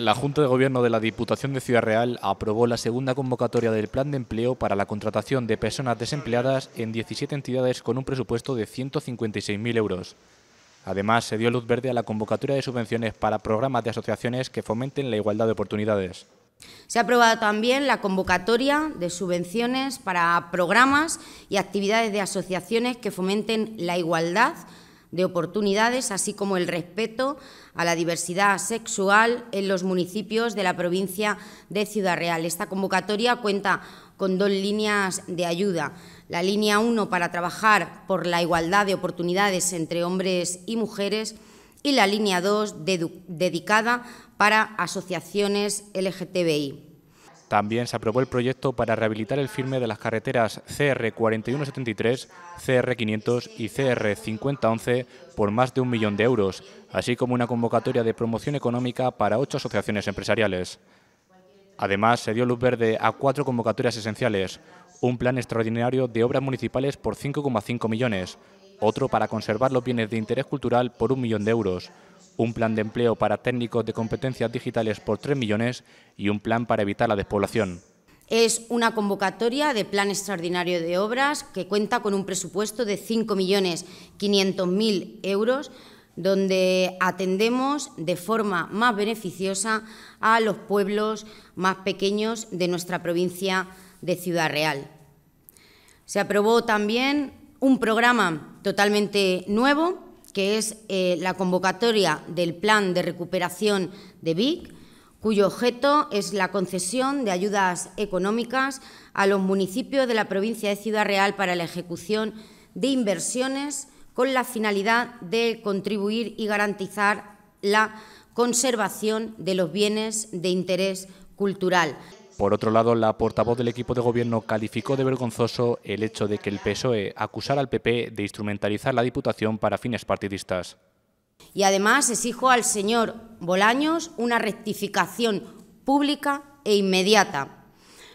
La Junta de Gobierno de la Diputación de Ciudad Real aprobó la segunda convocatoria del Plan de Empleo para la contratación de personas desempleadas en 17 entidades con un presupuesto de 156.000 euros. Además, se dio luz verde a la convocatoria de subvenciones para programas de asociaciones que fomenten la igualdad de oportunidades. Se ha aprobado también la convocatoria de subvenciones para programas y actividades de asociaciones que fomenten la igualdad de oportunidades, así como el respeto a la diversidad sexual en los municipios de la provincia de Ciudad Real. Esta convocatoria cuenta con dos líneas de ayuda. La línea 1 para trabajar por la igualdad de oportunidades entre hombres y mujeres y la línea 2 dedicada para asociaciones LGTBI. También se aprobó el proyecto para rehabilitar el firme de las carreteras CR4173, CR500 y CR5011 por más de un millón de euros, así como una convocatoria de promoción económica para ocho asociaciones empresariales. Además, se dio luz verde a cuatro convocatorias esenciales, un plan extraordinario de obras municipales por 5,5 millones, otro para conservar los bienes de interés cultural por un millón de euros, un plan de empleo para técnicos de competencias digitales por 3 millones y un plan para evitar la despoblación. Es una convocatoria de plan extraordinario de obras que cuenta con un presupuesto de 5.500.000 euros donde atendemos de forma más beneficiosa a los pueblos más pequeños de nuestra provincia de Ciudad Real. Se aprobó también un programa totalmente nuevo que es eh, la convocatoria del Plan de Recuperación de Vic, cuyo objeto es la concesión de ayudas económicas a los municipios de la provincia de Ciudad Real para la ejecución de inversiones con la finalidad de contribuir y garantizar la conservación de los bienes de interés cultural. Por otro lado, la portavoz del equipo de gobierno calificó de vergonzoso el hecho de que el PSOE acusara al PP de instrumentalizar la Diputación para fines partidistas. Y además exijo al señor Bolaños una rectificación pública e inmediata.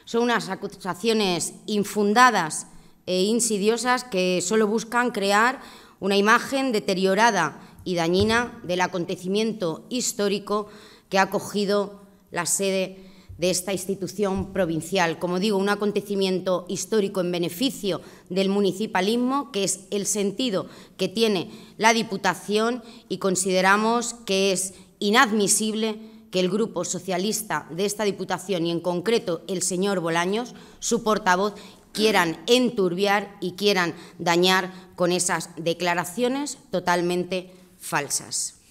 Son unas acusaciones infundadas e insidiosas que solo buscan crear una imagen deteriorada y dañina del acontecimiento histórico que ha cogido la sede de esta institución provincial. Como digo, un acontecimiento histórico en beneficio del municipalismo, que es el sentido que tiene la Diputación y consideramos que es inadmisible que el Grupo Socialista de esta Diputación y en concreto el señor Bolaños, su portavoz, quieran enturbiar y quieran dañar con esas declaraciones totalmente falsas.